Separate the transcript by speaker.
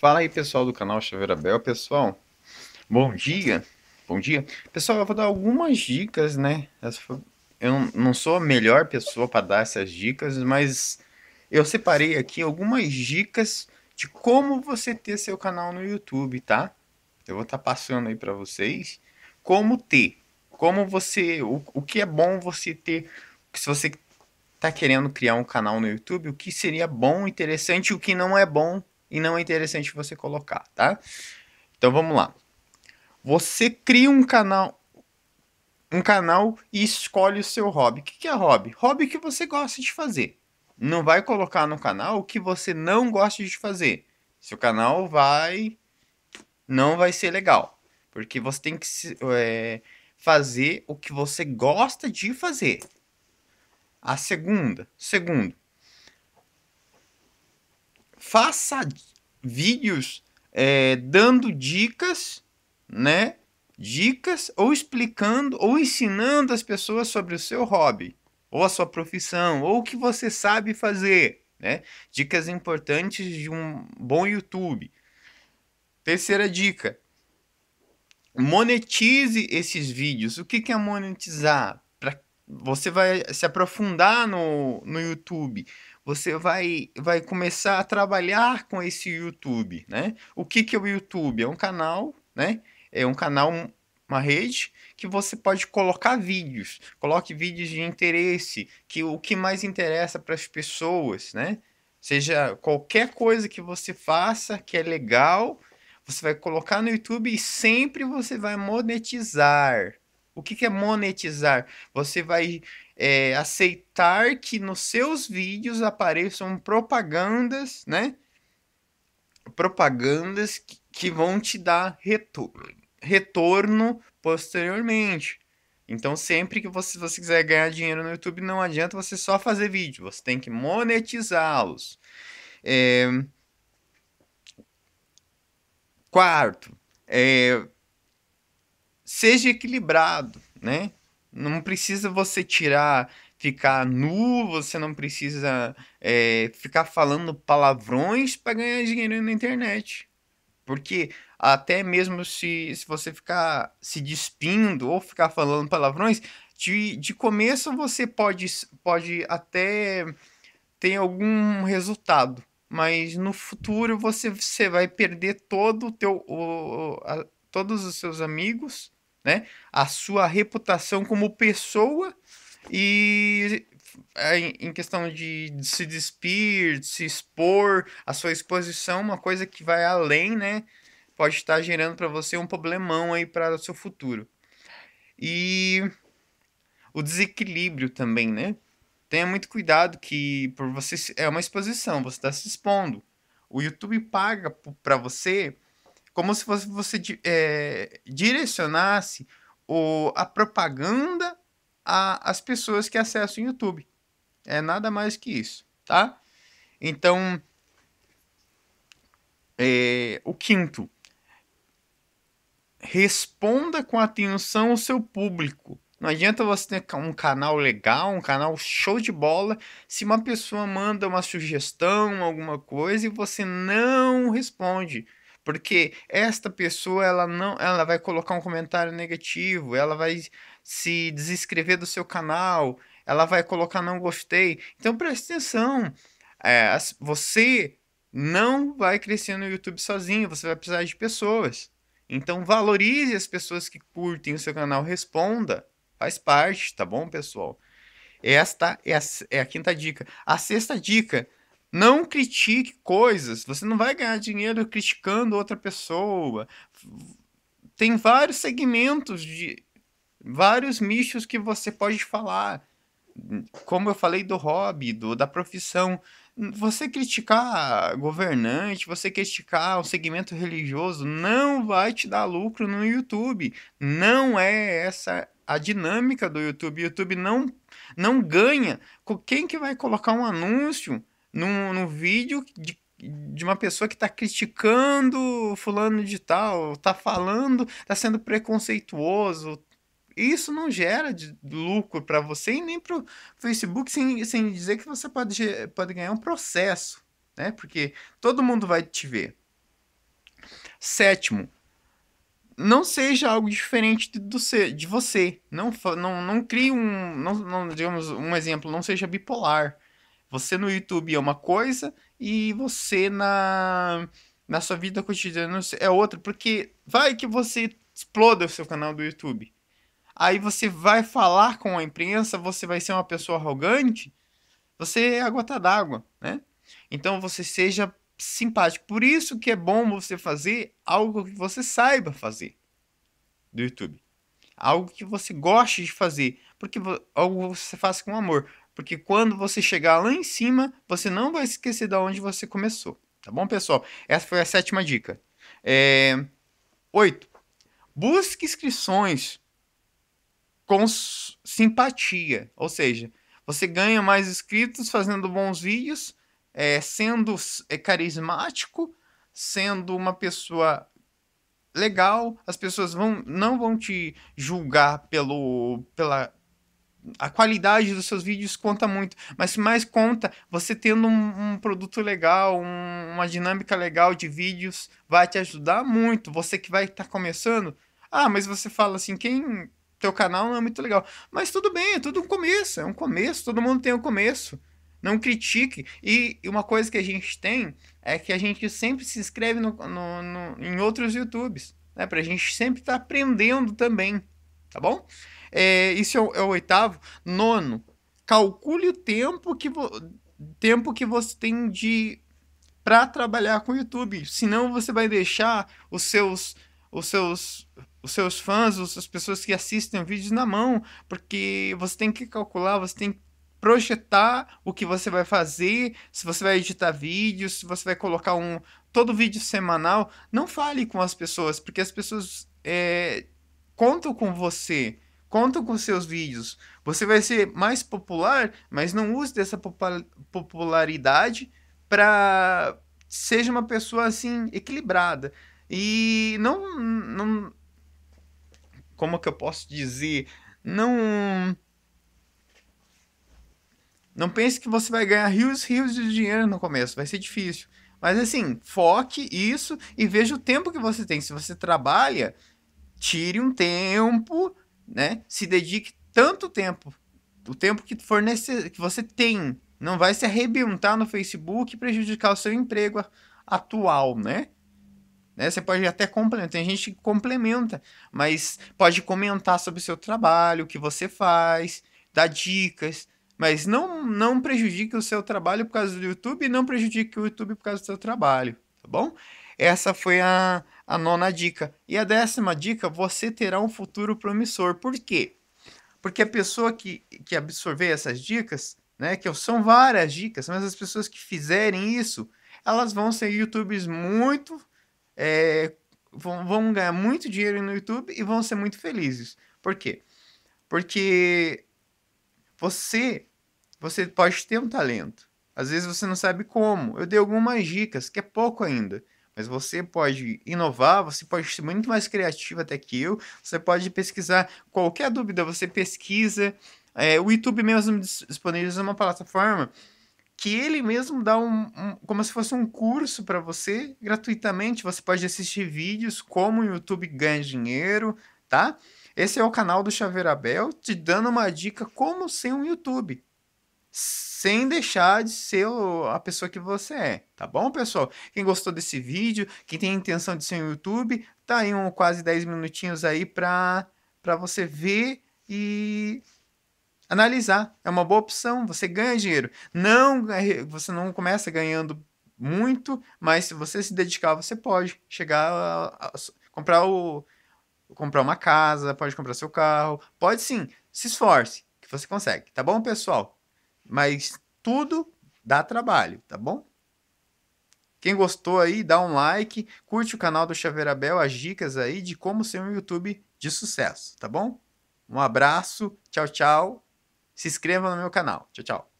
Speaker 1: Fala aí, pessoal do canal Chaveira Bel. Pessoal, bom dia. Bom dia. Pessoal, eu vou dar algumas dicas, né? Eu não sou a melhor pessoa para dar essas dicas, mas eu separei aqui algumas dicas de como você ter seu canal no YouTube, tá? Eu vou estar tá passando aí para vocês como ter, como você, o, o que é bom você ter, se você tá querendo criar um canal no YouTube, o que seria bom, interessante, o que não é bom e não é interessante você colocar, tá? Então vamos lá. Você cria um canal um canal e escolhe o seu hobby. O que, é hobby? Hobby que você gosta de fazer. Não vai colocar no canal o que você não gosta de fazer. Seu canal vai. Não vai ser legal. Porque você tem que é, fazer o que você gosta de fazer. A segunda. Segundo, faça vídeos é, dando dicas, né? Dicas ou explicando ou ensinando as pessoas sobre o seu hobby, ou a sua profissão, ou o que você sabe fazer, né? Dicas importantes de um bom YouTube. Terceira dica: monetize esses vídeos. O que, que é monetizar? Pra, você vai se aprofundar no, no YouTube você vai, vai começar a trabalhar com esse YouTube, né? O que, que é o YouTube? É um canal, né? É um canal, uma rede que você pode colocar vídeos. Coloque vídeos de interesse, que o que mais interessa para as pessoas, né? Seja qualquer coisa que você faça que é legal, você vai colocar no YouTube e sempre você vai monetizar. O que, que é monetizar? Você vai é, aceitar que nos seus vídeos apareçam propagandas, né? Propagandas que, que vão te dar retorno, retorno posteriormente. Então, sempre que você, você quiser ganhar dinheiro no YouTube, não adianta você só fazer vídeo, você tem que monetizá-los. É... Quarto, é... seja equilibrado, né? Não precisa você tirar, ficar nu, você não precisa é, ficar falando palavrões para ganhar dinheiro na internet. Porque até mesmo se, se você ficar se despindo ou ficar falando palavrões, de, de começo você pode, pode até ter algum resultado. Mas no futuro você, você vai perder todo o teu, o, a, todos os seus amigos né? A sua reputação como pessoa e é, em questão de se despir, de se expor, a sua exposição, uma coisa que vai além, né? Pode estar gerando para você um problemão aí para o seu futuro. E o desequilíbrio também, né? Tenha muito cuidado que por você é uma exposição, você está se expondo. O YouTube paga para você como se você, você é, eh, direcionasse o, a propaganda às pessoas que acessam o YouTube. É nada mais que isso, tá? Então, é, o quinto, responda com atenção o seu público. Não adianta você ter um canal legal, um canal show de bola, se uma pessoa manda uma sugestão, alguma coisa e você não responde. Porque esta pessoa, ela não, ela vai colocar um comentário negativo, ela vai se desinscrever do seu canal, ela vai colocar não gostei. Então preste atenção. É, você não vai crescer no YouTube sozinho, você vai precisar de pessoas. Então valorize as pessoas que curtem o seu canal, responda, faz parte, tá bom, pessoal? Esta é a, é a quinta dica. A sexta dica não critique coisas. Você não vai ganhar dinheiro criticando outra pessoa. Tem vários segmentos de vários nichos que você pode falar. Como eu falei do hobby, do, da profissão. Você criticar governante, você criticar o segmento religioso, não vai te dar lucro no YouTube. Não é essa a dinâmica do YouTube. O YouTube não, não ganha. Quem que vai colocar um anúncio num, num vídeo de, de uma pessoa que está criticando fulano de tal, está falando, está sendo preconceituoso. Isso não gera lucro para você e nem para o Facebook, sem, sem dizer que você pode, pode ganhar um processo, né? Porque todo mundo vai te ver. Sétimo, não seja algo diferente do ser, de você. Não, não, não crie um, não, não, digamos, um exemplo, não seja bipolar. Você no YouTube é uma coisa e você na, na sua vida cotidiana é outra. Porque vai que você exploda o seu canal do YouTube. Aí você vai falar com a imprensa, você vai ser uma pessoa arrogante, você é a gota d'água, né? Então você seja simpático. Por isso que é bom você fazer algo que você saiba fazer do YouTube. Algo que você goste de fazer. Porque algo você faça com amor porque quando você chegar lá em cima, você não vai esquecer de onde você começou. Tá bom, pessoal? Essa foi a sétima dica. É... Oito. Busque inscrições com simpatia, ou seja, você ganha mais inscritos fazendo bons vídeos, é, sendo é, carismático, sendo uma pessoa legal, as pessoas vão, não vão te julgar pelo, pela, a qualidade dos seus vídeos conta muito, mas mais conta você tendo um, um produto legal, um, uma dinâmica legal de vídeos, vai te ajudar muito. Você que vai estar tá começando, ah, mas você fala assim, quem teu canal não é muito legal, mas tudo bem, é tudo um começo, é um começo, todo mundo tem um começo. Não critique. E uma coisa que a gente tem é que a gente sempre se inscreve no, no, no em outros YouTubes, né? Pra gente sempre estar tá aprendendo também, tá bom? É, isso é o, é o oitavo. Nono, calcule o tempo que, vo... tempo que você tem de para trabalhar com o YouTube. Senão você vai deixar os seus os seus os seus fãs, as pessoas que assistem vídeos na mão, porque você tem que calcular, você tem que projetar o que você vai fazer, se você vai editar vídeos, se você vai colocar um todo vídeo semanal, não fale com as pessoas, porque as pessoas é, contam com você. Conta com seus vídeos. Você vai ser mais popular, mas não use dessa popularidade para seja uma pessoa assim equilibrada e não, não como que eu posso dizer não não pense que você vai ganhar rios rios de dinheiro no começo vai ser difícil mas assim foque isso e veja o tempo que você tem se você trabalha tire um tempo né? Se dedique tanto tempo, o tempo que for necess... que você tem, não vai se arrebentar no Facebook e prejudicar o seu emprego atual, né? né? Você pode até complementar, tem gente que complementa, mas pode comentar sobre o seu trabalho, o que você faz, dar dicas, mas não, não prejudique o seu trabalho por causa do YouTube e não prejudique o YouTube por causa do seu trabalho, tá bom? Essa foi a, a nona dica. E a décima dica, você terá um futuro promissor. Por quê? Porque a pessoa que, que absorver essas dicas, né, que são várias dicas, mas as pessoas que fizerem isso, elas vão ser youtubers muito. É, vão, vão ganhar muito dinheiro no YouTube e vão ser muito felizes. Por quê? Porque você, você pode ter um talento. Às vezes você não sabe como. Eu dei algumas dicas, que é pouco ainda mas você pode inovar, você pode ser muito mais criativo até que eu, você pode pesquisar qualquer dúvida, você pesquisa. É, o YouTube mesmo disponibiliza uma plataforma que ele mesmo dá um, um como se fosse um curso para você gratuitamente. Você pode assistir vídeos como o YouTube ganha dinheiro, tá? Esse é o canal do Xavier Abel te dando uma dica como ser um YouTube sem deixar de ser a pessoa que você é, tá bom, pessoal? Quem gostou desse vídeo, quem tem intenção de ser um YouTube, tá aí um, quase 10 minutinhos aí pra, pra você ver e analisar. É uma boa opção, você ganha dinheiro. Não, você não começa ganhando muito, mas se você se dedicar, você pode chegar a, a, comprar o comprar uma casa, pode comprar seu carro, pode sim, se esforce que você consegue, tá bom, pessoal? Mas tudo dá trabalho, tá bom? Quem gostou aí, dá um like, curte o canal do Xaverabel, as dicas aí de como ser um YouTube de sucesso, tá bom? Um abraço, tchau, tchau. Se inscreva no meu canal. Tchau, tchau.